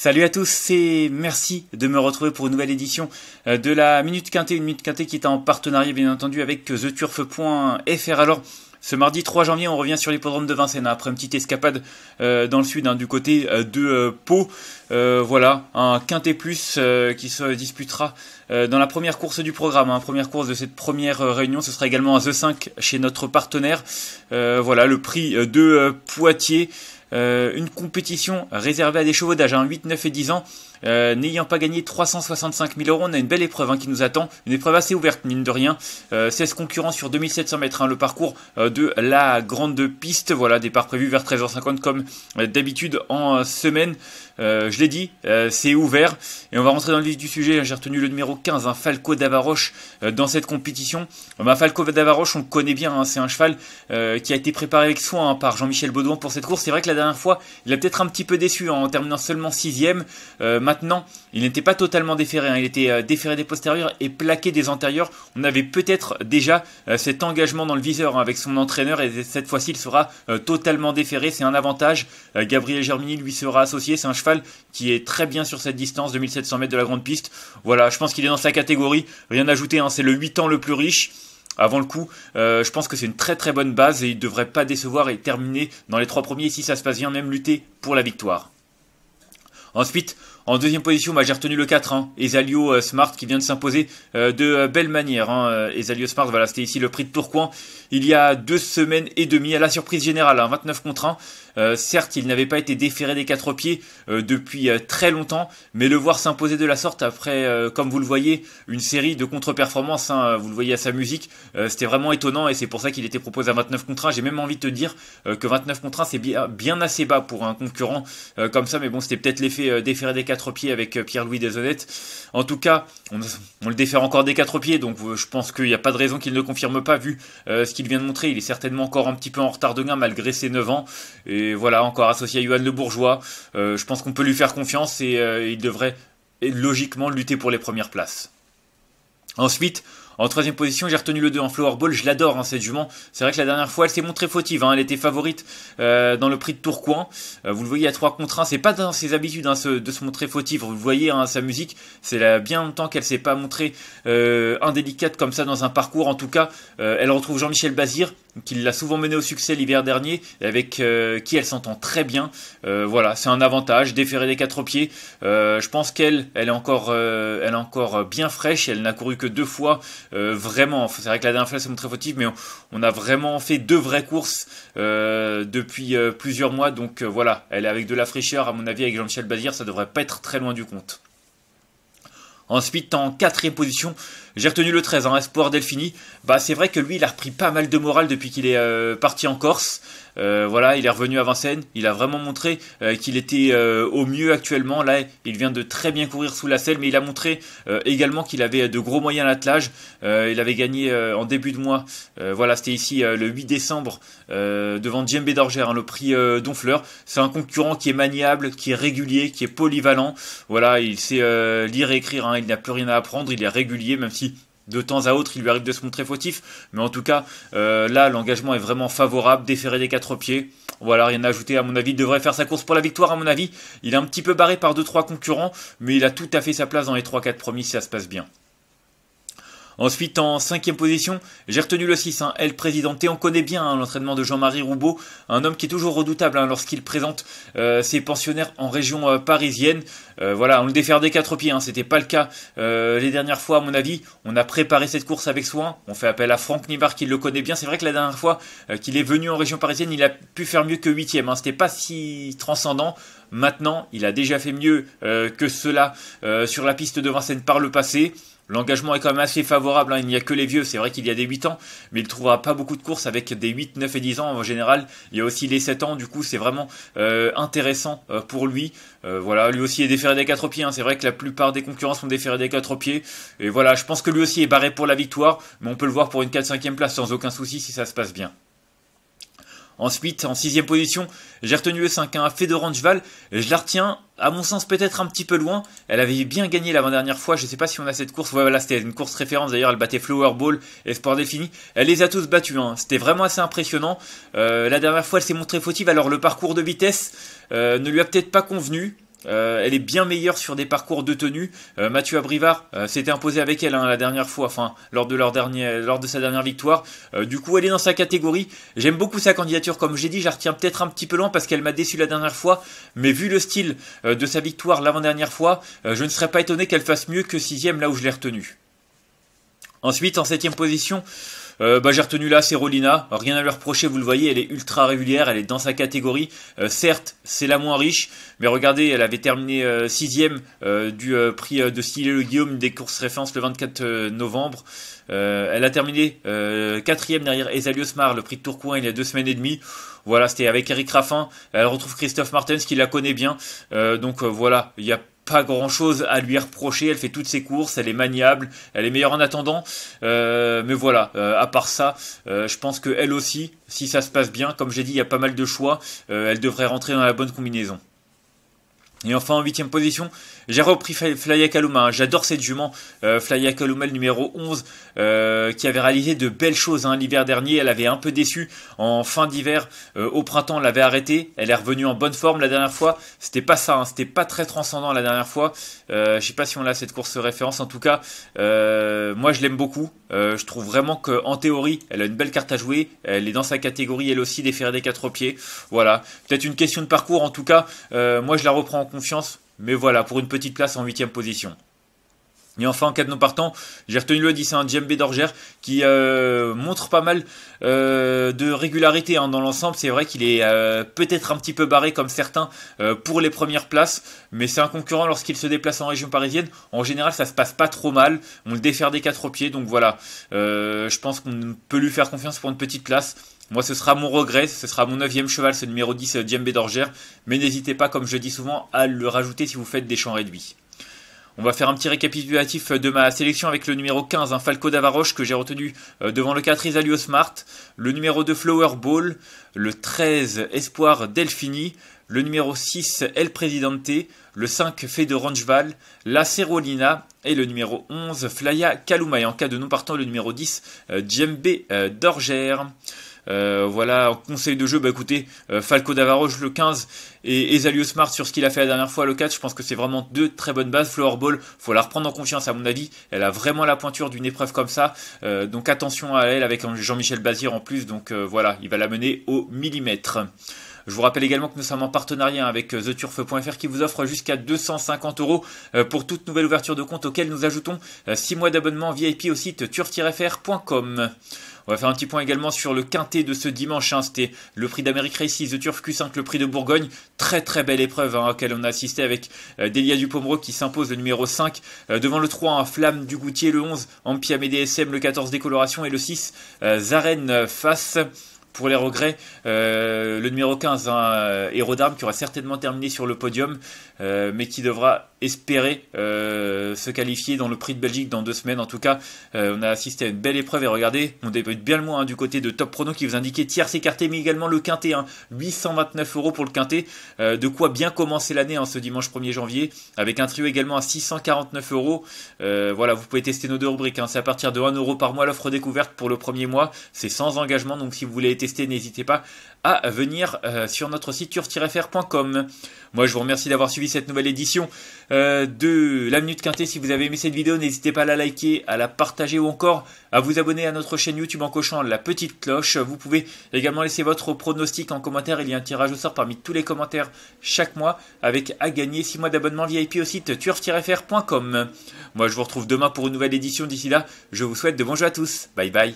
Salut à tous et merci de me retrouver pour une nouvelle édition euh, de la Minute Quintée, une Minute Quintée qui est en partenariat bien entendu avec theturf.fr. Alors, ce mardi 3 janvier, on revient sur l'hippodrome de Vincennes après une petite escapade euh, dans le sud, hein, du côté euh, de Pau. voilà, un quintet plus qui se disputera dans la première course du programme, hein. première course de cette première réunion. Ce sera également à The 5 chez notre partenaire. voilà, le prix de Poitiers. Euh, une compétition réservée à des chevaux d'âge hein, 8, 9 et 10 ans euh, n'ayant pas gagné 365 000 euros, on a une belle épreuve hein, qui nous attend. Une épreuve assez ouverte, mine de rien. 16 euh, concurrents sur 2700 mètres. Hein, le parcours euh, de la grande piste. Voilà, départ prévu vers 13h50 comme d'habitude en semaine. je l'ai dit, c'est ouvert. Et on va rentrer dans le vif du sujet. J'ai retenu le numéro 15, un hein, Falco Davaroche, dans cette compétition. un bah, Falco Davaroche, on le connaît bien. c'est un cheval qui a été préparé avec soin par Jean-Michel Baudouin pour cette course. C'est vrai que la dernière fois, il a peut-être un petit peu déçu en terminant seulement 6ème maintenant, il n'était pas totalement déféré, hein. il était euh, déféré des postérieurs et plaqué des antérieurs. On avait peut-être déjà euh, cet engagement dans le viseur hein, avec son entraîneur et cette fois-ci il sera euh, totalement déféré, c'est un avantage. Gabriel Germini lui sera associé, c'est un cheval qui est très bien sur cette distance, de 2700 mètres de la grande piste. Voilà, je pense qu'il est dans sa catégorie, rien à ajouter, hein. c'est le 8 ans le plus riche avant le coup. je pense que c'est une très très bonne base et il ne devrait pas décevoir et terminer dans les trois premiers si ça se passe bien, même lutter pour la victoire. Ensuite, en deuxième position, bah, j'ai retenu le 4, 1 hein. Ezalio euh, Smart qui vient de s'imposer euh, de euh, belle manière. Hein. Ezalio Smart, voilà, c'était ici le prix de Tourcoing il y a deux semaines et demie, à la surprise générale, 29 hein, contre 1. certes, il n'avait pas été déféré des quatre pieds depuis très longtemps, mais le voir s'imposer de la sorte après, comme vous le voyez, une série de contre-performances, vous le voyez à sa musique, c'était vraiment étonnant et c'est pour ça qu'il était proposé à 29 contre 1. J'ai même envie de te dire que 29 contre 1, c'est bien, assez bas pour un concurrent comme ça, mais bon, c'était peut-être l'effet déféré des quatre pieds avec euh, Pierre-Louis honnêtes En tout cas, on, le défère encore des quatre pieds, donc euh, je pense qu'il n'y a pas de raison qu'il ne confirme pas vu euh, ce qu'il vient de montrer. Il est certainement encore un petit peu en retard de gain malgré ses 9 ans. Et voilà, encore associé à Johan Le Bourgeois, je pense qu'on peut lui faire confiance et il devrait logiquement lutter pour les premières places. Ensuite, en troisième position, j'ai retenu le 2 en Flowerball. Je l'adore, hein, cette jument. C'est vrai que la dernière fois, elle s'est montrée fautive. Hein. Elle était favorite euh, dans le prix de Tourcoing. Euh, vous le voyez à 3 contre 1. C'est pas dans ses habitudes hein, de se montrer fautive. Vous voyez, sa musique, c'est bien longtemps qu'elle s'est pas montrée euh, indélicate comme ça dans un parcours. En tout cas, elle retrouve Jean-Michel Bazir qui l'a souvent mené au succès l'hiver dernier, avec euh, qui elle s'entend très bien. Euh, voilà, c'est un avantage, déférer les quatre pieds. Euh, je pense qu'elle, elle est encore, elle est encore bien fraîche. Elle n'a couru que deux fois, vraiment. C'est vrai que la dernière fois, c'est très fautive, mais on, a vraiment fait deux vraies courses depuis plusieurs mois. Donc voilà, elle est avec de la fraîcheur, à mon avis, avec Jean-Michel Bazir, ça devrait pas être très loin du compte. Ensuite, en quatrième position, j'ai retenu le 13, en hein, Espoir Delphini. Bah, c'est vrai que lui, il a repris pas mal de morale depuis qu'il est euh, parti en Corse. Euh, voilà, il est revenu à Vincennes. Il a vraiment montré euh, qu'il était au mieux actuellement. Là, il vient de très bien courir sous la selle, mais il a montré également qu'il avait de gros moyens à l'attelage. il avait gagné en début de mois. voilà, c'était ici le 8 décembre devant Djembe Bédorger, hein, le prix Donfleur. C'est un concurrent qui est maniable, qui est régulier, qui est polyvalent. Voilà, il sait lire et écrire. Hein, il n'a plus rien à apprendre, il est régulier, même si de temps à autre il lui arrive de se montrer fautif. Mais en tout cas, euh, là, l'engagement est vraiment favorable, déféré des quatre pieds. Voilà, rien à ajouter à mon avis. Il devrait faire sa course pour la victoire à mon avis. Il est un petit peu barré par 2-3 concurrents, mais il a tout à fait sa place dans les 3-4 premiers si ça se passe bien. Ensuite, en cinquième position, j'ai retenu le 6, hein, El On connaît bien hein, l'entraînement de Jean-Marie Roubaud, un homme qui est toujours redoutable hein, lorsqu'il présente euh, ses pensionnaires en région euh, parisienne. Euh, voilà, on le défère des quatre pieds, hein. c'était pas le cas les dernières fois à mon avis. On a préparé cette course avec soin. On fait appel à Franck Nivard qui le connaît bien. C'est vrai que la dernière fois qu'il est venu en région parisienne, il a pu faire mieux que huitième. C'était pas si transcendant. Maintenant, il a déjà fait mieux que cela sur la piste de Vincennes par le passé. L'engagement est quand même assez favorable, hein. il n'y a que les vieux, c'est vrai qu'il y a des 8 ans, mais il trouvera pas beaucoup de courses avec des 8, 9 et 10 ans en général. Il y a aussi les 7 ans, du coup c'est vraiment euh, intéressant euh, pour lui. Euh, voilà, lui aussi est déféré des 4 pieds, hein. c'est vrai que la plupart des concurrents sont déférés des 4 pieds. Et voilà, je pense que lui aussi est barré pour la victoire, mais on peut le voir pour une 4 5 place sans aucun souci si ça se passe bien. Ensuite, en sixième position, j'ai retenu le 5-1 hein, Fedorangeval. Je la retiens, à mon sens, peut-être un petit peu loin. Elle avait bien gagné l'avant-dernière fois. Je ne sais pas si on a cette course. Voilà, c'était une course référence. D'ailleurs, elle battait Flower Ball et Sport Défini. Elle les a tous battus. Hein. C'était vraiment assez impressionnant. Euh, la dernière fois, elle s'est montrée fautive. Alors, le parcours de vitesse euh, ne lui a peut-être pas convenu. Euh, elle est bien meilleure sur des parcours de tenue. Euh, Mathieu Abrivard euh, s'était imposé avec elle hein, la dernière fois, enfin lors de leur lors de sa dernière victoire. du coup, elle est dans sa catégorie. J'aime beaucoup sa candidature, comme j'ai dit, je retiens peut-être un petit peu loin parce qu'elle m'a déçu la dernière fois, mais vu le style de sa victoire l'avant-dernière fois, je ne serais pas étonné qu'elle fasse mieux que sixième là où je l'ai retenue. Ensuite, en septième position, euh, bah, j'ai retenu là, c'est Rolina. Rien à lui reprocher, vous le voyez, elle est ultra régulière, elle est dans sa catégorie. Euh, certes, c'est la moins riche, mais regardez, elle avait terminé 6 euh, du prix de Stylé le Guillaume des courses références le 24 novembre. elle a terminé 4ème derrière Ezalius Mar, le prix de Tourcoing il y a deux semaines et demie. Voilà, c'était avec Eric Raffin. Elle retrouve Christophe Martens qui la connaît bien. donc voilà, il y a pas grand chose à lui reprocher. Elle fait toutes ses courses, elle est maniable, elle est meilleure en attendant. Euh, mais voilà, euh, à part ça, euh, je pense que elle aussi, si ça se passe bien, comme j'ai dit, il y a pas mal de choix, elle devrait rentrer dans la bonne combinaison. Et enfin en huitième position, j'ai repris Flaya Kaluma. J'adore cette jument, euh, le numéro 11, euh, qui avait réalisé de belles choses hein, l'hiver dernier. Elle avait un peu déçu en fin d'hiver. Euh, au printemps, on l'avait arrêtée. Elle est revenue en bonne forme la dernière fois. C'était pas ça, hein, c'était pas très transcendant la dernière fois. Euh, je sais pas si on a cette course référence. En tout cas, moi je l'aime beaucoup. je trouve vraiment qu'en théorie, elle a une belle carte à jouer. Elle est dans sa catégorie, elle aussi, des des quatre pieds. Voilà. Peut-être une question de parcours. En tout cas, moi je la reprends en confiance, mais voilà, pour une petite place en 8 position. Et enfin, en cas de non partant, j'ai retenu le 10, un hein, qui euh, montre pas mal euh, de régularité hein, dans l'ensemble. C'est vrai qu'il est euh, peut-être un petit peu barré comme certains pour les premières places, mais c'est un concurrent lorsqu'il se déplace en région parisienne. En général, ça se passe pas trop mal. On le défère des quatre pieds, donc voilà. je pense qu'on peut lui faire confiance pour une petite place. Moi, ce sera mon regret, ce sera mon neuvième cheval, ce numéro 10, euh, Djembe d'Orgère, mais n'hésitez pas, comme je dis souvent, à le rajouter si vous faites des champs réduits. On va faire un petit récapitulatif euh, de ma sélection avec le numéro 15, un hein, Falco d'Avaroche que j'ai retenu euh, devant le 4 Isalio Smart, le numéro 2 Flower Ball, le 13 Espoir Delphini, le numéro 6 El Presidente, le 5 Fée de Rangeval, la Cerolina et le numéro 11 Flaya Kalumay. en cas de non partant le numéro 10 Djembe d'Orgère. Euh, voilà, conseil de jeu, bah écoutez, euh, Falco Davaroche le 15 et Ezalio Smart sur ce qu'il a fait la dernière fois le 4, je pense que c'est vraiment deux très bonnes bases. Floorball, faut la reprendre en confiance à mon avis. Elle a vraiment la pointure d'une épreuve comme ça. Euh, donc attention à elle avec Jean-Michel Bazir en plus. Donc voilà, il va la mener au millimètre. Je vous rappelle également que nous sommes en partenariat avec euh, theturf.fr qui vous offre jusqu'à 250 euros euh, pour toute nouvelle ouverture de compte auquel nous ajoutons 6 euh, mois d'abonnement VIP au site turf-fr.com. On va faire un petit point également sur le quintet de ce dimanche. Hein. C'était le prix d'Amérique Racy, The Turf Q5, le prix de Bourgogne. Très très belle épreuve à hein, laquelle on a assisté avec Delia Dupomereux qui s'impose le numéro 5 devant le 3, en hein, Flamme du Goutier, le 11, Ampia et DSM, le 14 Décoloration et le 6, Zaren face pour les regrets, euh, le numéro 15, un hein, euh, héros d'armes qui aura certainement terminé sur le podium, euh, mais qui devra espérer se qualifier dans le prix de Belgique dans deux semaines. En tout cas, on a assisté à une belle épreuve et regardez, on débute bien le moins hein, du côté de Top Prono qui vous indiquait tiers écarté mais également le quintet, hein, 829 euros pour le quintet. de quoi bien commencer l'année en hein, ce dimanche 1er janvier, avec un trio également à 649 euros. Voilà, vous pouvez tester nos deux rubriques, c'est à partir de 1 euro par mois l'offre découverte pour le premier mois, c'est sans engagement, donc si vous voulez tester, n'hésitez pas à venir euh, sur notre site turf frcom Moi, je vous remercie d'avoir suivi cette nouvelle édition euh, de La Minute Quintet Si vous avez aimé cette vidéo, n'hésitez pas à la liker, à la partager ou encore à vous abonner à notre chaîne YouTube en cochant la petite cloche. Vous pouvez également laisser votre pronostic en commentaire. Il y a un tirage au sort parmi tous les commentaires chaque mois avec à gagner 6 mois d'abonnement VIP au site turf-fr.com. Moi, je vous retrouve demain pour une nouvelle édition. D'ici là, je vous souhaite de bons jeux à tous. Bye bye.